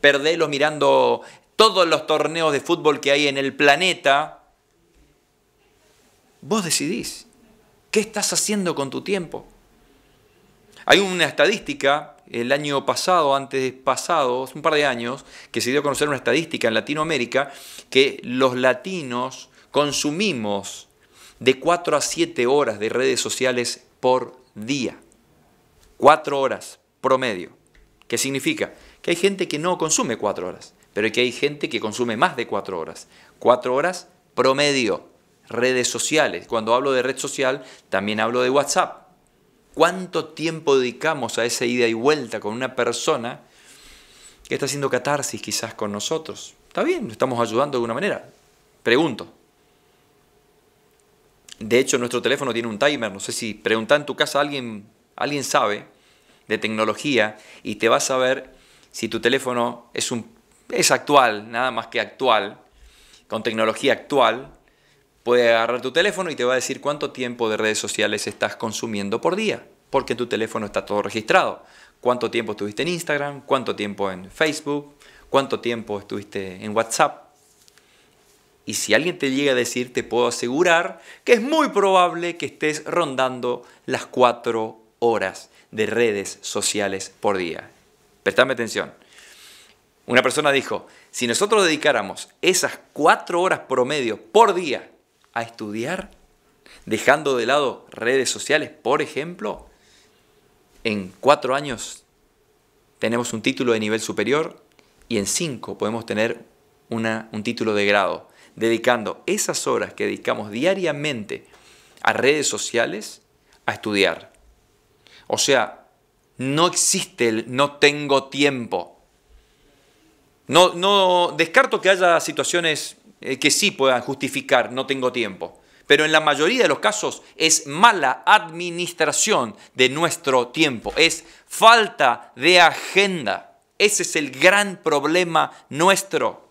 Perdelo mirando todos los torneos de fútbol que hay en el planeta. Vos decidís. ¿Qué estás haciendo con tu tiempo? Hay una estadística, el año pasado, antes pasado, hace un par de años, que se dio a conocer una estadística en Latinoamérica, que los latinos consumimos de 4 a 7 horas de redes sociales por día. 4 horas promedio. ¿Qué significa? Que hay gente que no consume cuatro horas, pero que hay gente que consume más de cuatro horas. Cuatro horas promedio. Redes sociales. Cuando hablo de red social, también hablo de WhatsApp. ¿Cuánto tiempo dedicamos a esa ida y vuelta con una persona que está haciendo catarsis quizás con nosotros? Está bien, estamos ayudando de alguna manera. Pregunto, de hecho, nuestro teléfono tiene un timer. No sé si preguntan en tu casa, alguien, alguien sabe de tecnología y te vas a ver si tu teléfono es, un, es actual, nada más que actual, con tecnología actual, puede agarrar tu teléfono y te va a decir cuánto tiempo de redes sociales estás consumiendo por día, porque tu teléfono está todo registrado. Cuánto tiempo estuviste en Instagram, cuánto tiempo en Facebook, cuánto tiempo estuviste en WhatsApp. Y si alguien te llega a decir, te puedo asegurar que es muy probable que estés rondando las cuatro horas de redes sociales por día. Prestame atención. Una persona dijo, si nosotros dedicáramos esas cuatro horas promedio por día a estudiar, dejando de lado redes sociales, por ejemplo, en cuatro años tenemos un título de nivel superior y en cinco podemos tener un título de grado. Dedicando esas horas que dedicamos diariamente a redes sociales a estudiar. O sea, no existe el no tengo tiempo. No, no descarto que haya situaciones eh, que sí puedan justificar no tengo tiempo, pero en la mayoría de los casos es mala administración de nuestro tiempo, es falta de agenda. Ese es el gran problema nuestro.